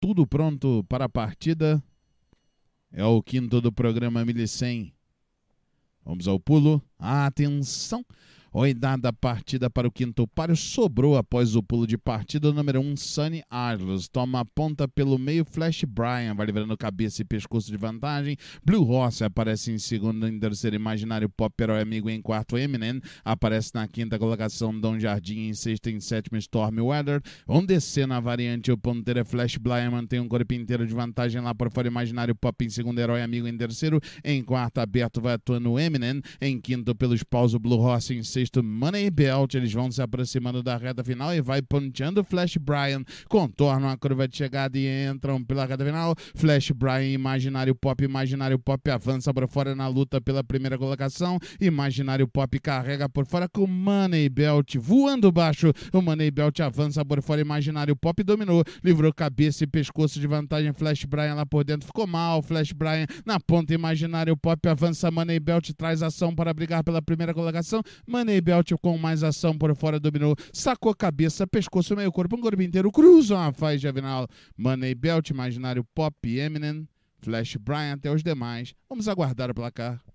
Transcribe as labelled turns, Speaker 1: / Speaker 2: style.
Speaker 1: tudo pronto para a partida. É o quinto do programa 1100. Vamos ao pulo. Atenção! Oidada partida para o quinto páreo sobrou após o pulo de partida. O número 1, um, Sunny Arlos. Toma a ponta pelo meio. Flash Brian vai livrando cabeça e pescoço de vantagem. Blue Horse aparece em segundo, em terceiro imaginário. Pop Herói Amigo em quarto. Eminem aparece na quinta colocação. Dom Jardim em sexta, em sétimo. Storm Weather. Vão descer na variante. O ponteiro é Flash Brian Mantém um corpo inteiro de vantagem lá por fora. Imaginário Pop em segundo. Herói Amigo em terceiro. Em quarto, aberto vai atuando Eminem. Em quinto, pelos paus, o Blue Horse em sexto visto Money Belt. Eles vão se aproximando da reta final e vai ponteando Flash Brian Contornam a curva de chegada e entram pela reta final. Flash Brian imaginário pop, imaginário pop avança por fora na luta pela primeira colocação. Imaginário pop carrega por fora com Money Belt voando baixo. O Money Belt avança por fora. Imaginário pop dominou, livrou cabeça e pescoço de vantagem. Flash Brian lá por dentro ficou mal. Flash Brian na ponta. Imaginário pop avança. Money Belt traz ação para brigar pela primeira colocação. Money Belt com mais ação por fora dominou, sacou cabeça, pescoço, meio corpo, um corpo inteiro, cruza a faz diagonal. Money Belt, imaginário Pop, Eminem, Flash Bryant até os demais. Vamos aguardar o placar.